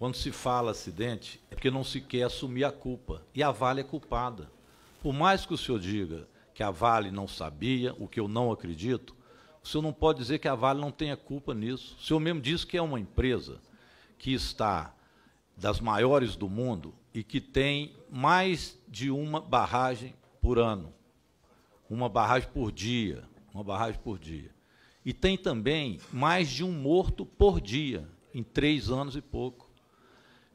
Quando se fala acidente, é porque não se quer assumir a culpa. E a Vale é culpada. Por mais que o senhor diga que a Vale não sabia, o que eu não acredito, o senhor não pode dizer que a Vale não tenha culpa nisso. O senhor mesmo diz que é uma empresa que está das maiores do mundo e que tem mais de uma barragem por ano, uma barragem por dia, uma barragem por dia. E tem também mais de um morto por dia, em três anos e pouco.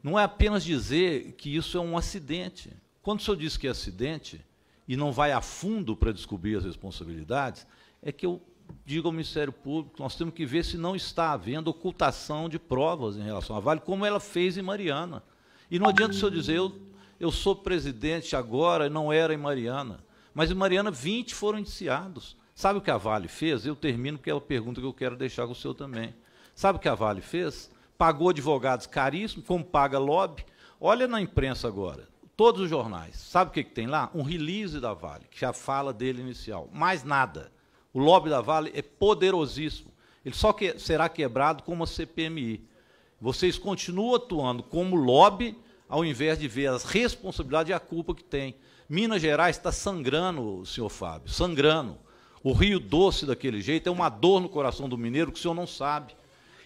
Não é apenas dizer que isso é um acidente. Quando o senhor diz que é acidente e não vai a fundo para descobrir as responsabilidades, é que eu digo ao Ministério Público, nós temos que ver se não está havendo ocultação de provas em relação à Vale, como ela fez em Mariana. E não adianta o senhor dizer, eu, eu sou presidente agora, não era em Mariana. Mas em Mariana, 20 foram indiciados. Sabe o que a Vale fez? Eu termino com aquela é pergunta que eu quero deixar com o senhor também. Sabe o que a Vale fez? pagou advogados caríssimos, como paga lobby. Olha na imprensa agora, todos os jornais. Sabe o que, que tem lá? Um release da Vale, que já é fala dele inicial. Mais nada. O lobby da Vale é poderosíssimo. Ele só que, será quebrado com uma CPMI. Vocês continuam atuando como lobby, ao invés de ver as responsabilidades e a culpa que tem. Minas Gerais está sangrando, senhor Fábio, sangrando. O Rio Doce daquele jeito é uma dor no coração do mineiro que o senhor não sabe.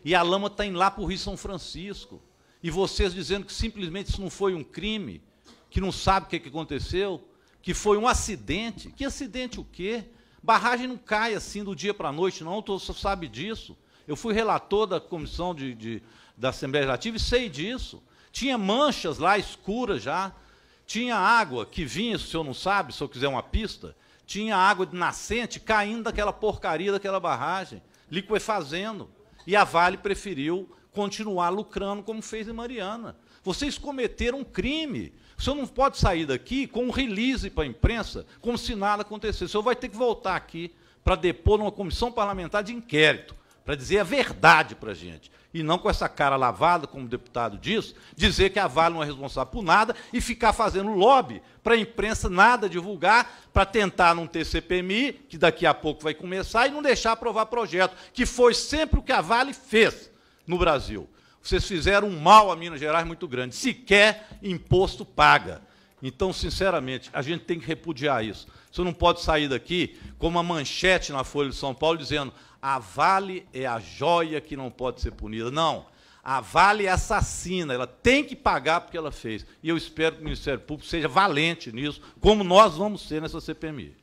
E a lama está indo lá para o Rio São Francisco. E vocês dizendo que simplesmente isso não foi um crime, que não sabe o que, que aconteceu, que foi um acidente. Que acidente o quê? Barragem não cai assim do dia para a noite, não, você sabe disso. Eu fui relator da comissão de, de, da Assembleia Legislativa e sei disso. Tinha manchas lá escuras já, tinha água que vinha, se o senhor não sabe, se eu quiser uma pista, tinha água de nascente caindo daquela porcaria daquela barragem, liquefazendo. E a Vale preferiu continuar lucrando como fez em Mariana. Vocês cometeram um crime. O senhor não pode sair daqui com um release para a imprensa, como se nada acontecesse. O senhor vai ter que voltar aqui para depor numa comissão parlamentar de inquérito para dizer a verdade para a gente. E não com essa cara lavada, como o deputado diz, dizer que a Vale não é responsável por nada e ficar fazendo lobby para a imprensa nada divulgar, para tentar não ter CPMI, que daqui a pouco vai começar, e não deixar aprovar projeto, que foi sempre o que a Vale fez no Brasil. Vocês fizeram um mal a Minas Gerais muito grande. Sequer imposto paga. Então, sinceramente, a gente tem que repudiar isso. Você não pode sair daqui com uma manchete na Folha de São Paulo dizendo a Vale é a joia que não pode ser punida. Não. A Vale é assassina, ela tem que pagar porque ela fez. E eu espero que o Ministério Público seja valente nisso, como nós vamos ser nessa CPMI.